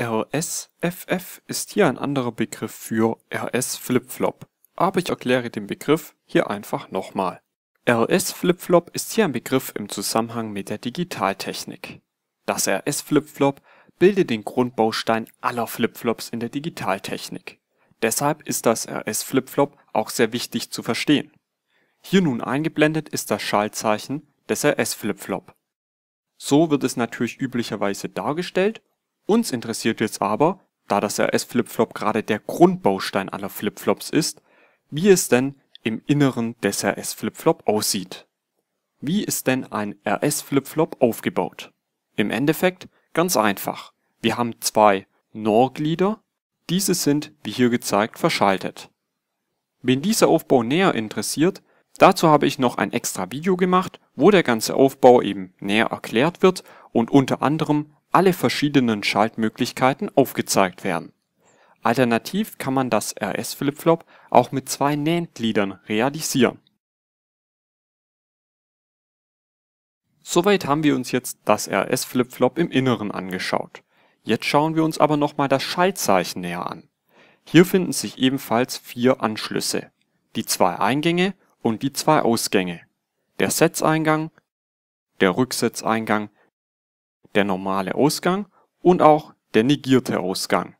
RSFF ist hier ein anderer Begriff für rs Flipflop, aber ich erkläre den Begriff hier einfach nochmal. rs Flipflop ist hier ein Begriff im Zusammenhang mit der Digitaltechnik. Das rs Flipflop bildet den Grundbaustein aller Flipflops in der Digitaltechnik. Deshalb ist das rs Flipflop auch sehr wichtig zu verstehen. Hier nun eingeblendet ist das Schaltzeichen des rs Flipflop. So wird es natürlich üblicherweise dargestellt uns interessiert jetzt aber, da das RS-Flipflop gerade der Grundbaustein aller Flipflops ist, wie es denn im Inneren des RS-Flipflop aussieht. Wie ist denn ein RS-Flipflop aufgebaut? Im Endeffekt ganz einfach. Wir haben zwei NOR-Glieder, diese sind, wie hier gezeigt, verschaltet. Wen dieser Aufbau näher interessiert, dazu habe ich noch ein extra Video gemacht, wo der ganze Aufbau eben näher erklärt wird und unter anderem alle verschiedenen Schaltmöglichkeiten aufgezeigt werden. Alternativ kann man das RS-Flipflop auch mit zwei NAND-Gliedern realisieren. Soweit haben wir uns jetzt das RS-Flipflop im Inneren angeschaut. Jetzt schauen wir uns aber nochmal das Schaltzeichen näher an. Hier finden sich ebenfalls vier Anschlüsse, die zwei Eingänge und die zwei Ausgänge, der Setzeingang, der Rücksetzeingang der normale Ausgang und auch der negierte Ausgang.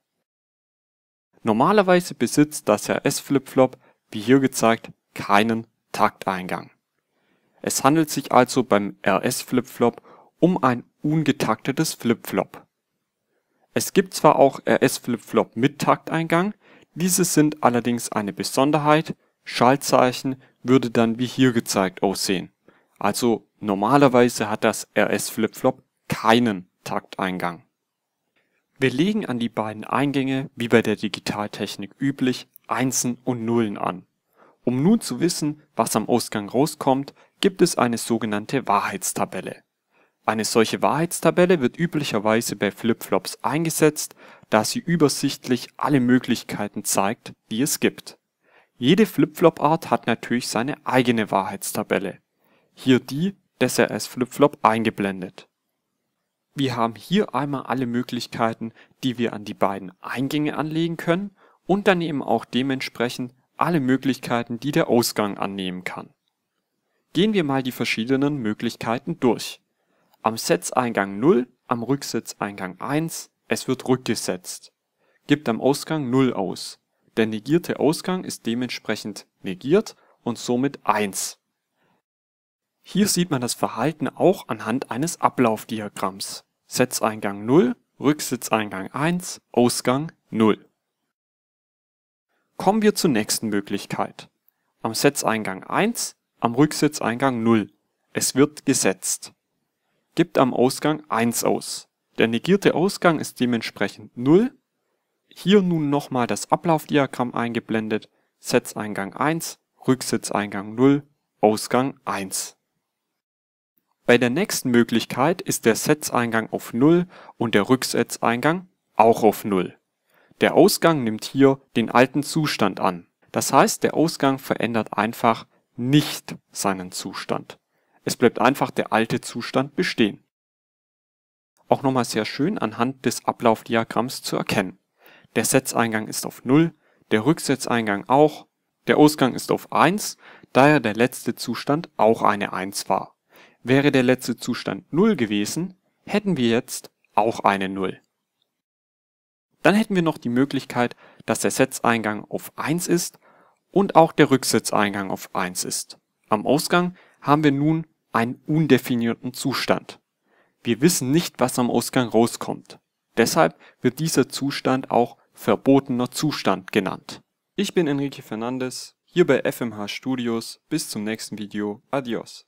Normalerweise besitzt das RS-Flipflop, wie hier gezeigt, keinen Takteingang. Es handelt sich also beim RS-Flipflop um ein ungetaktetes Flipflop. Es gibt zwar auch RS-Flipflop mit Takteingang, diese sind allerdings eine Besonderheit, Schaltzeichen würde dann wie hier gezeigt aussehen. Also normalerweise hat das RS-Flipflop keinen Takteingang. Wir legen an die beiden Eingänge wie bei der Digitaltechnik üblich Einsen und Nullen an. Um nun zu wissen, was am Ausgang rauskommt, gibt es eine sogenannte Wahrheitstabelle. Eine solche Wahrheitstabelle wird üblicherweise bei Flipflops eingesetzt, da sie übersichtlich alle Möglichkeiten zeigt, die es gibt. Jede Flipflop-Art hat natürlich seine eigene Wahrheitstabelle. Hier die des RS-Flipflop eingeblendet. Wir haben hier einmal alle Möglichkeiten, die wir an die beiden Eingänge anlegen können und dann eben auch dementsprechend alle Möglichkeiten, die der Ausgang annehmen kann. Gehen wir mal die verschiedenen Möglichkeiten durch. Am Setzeingang 0, am Rücksetzeingang 1, es wird rückgesetzt. Gibt am Ausgang 0 aus. Der negierte Ausgang ist dementsprechend negiert und somit 1. Hier sieht man das Verhalten auch anhand eines Ablaufdiagramms. Setzeingang 0, Rücksitzeingang 1, Ausgang 0. Kommen wir zur nächsten Möglichkeit. Am Setzeingang 1, am Rücksitzeingang 0. Es wird gesetzt. Gibt am Ausgang 1 aus. Der negierte Ausgang ist dementsprechend 0. Hier nun nochmal das Ablaufdiagramm eingeblendet. Setzeingang 1, Rücksitzeingang 0, Ausgang 1. Bei der nächsten Möglichkeit ist der Setzeingang auf 0 und der Rücksetzeingang auch auf 0. Der Ausgang nimmt hier den alten Zustand an, das heißt der Ausgang verändert einfach nicht seinen Zustand. Es bleibt einfach der alte Zustand bestehen. Auch nochmal sehr schön anhand des Ablaufdiagramms zu erkennen. Der Setzeingang ist auf 0, der Rücksetzeingang auch, der Ausgang ist auf 1, da ja der letzte Zustand auch eine 1 war. Wäre der letzte Zustand 0 gewesen, hätten wir jetzt auch eine 0. Dann hätten wir noch die Möglichkeit, dass der Setzeingang auf 1 ist und auch der Rücksetzeingang auf 1 ist. Am Ausgang haben wir nun einen undefinierten Zustand. Wir wissen nicht, was am Ausgang rauskommt. Deshalb wird dieser Zustand auch verbotener Zustand genannt. Ich bin Enrique Fernandes, hier bei FMH Studios. Bis zum nächsten Video. Adios.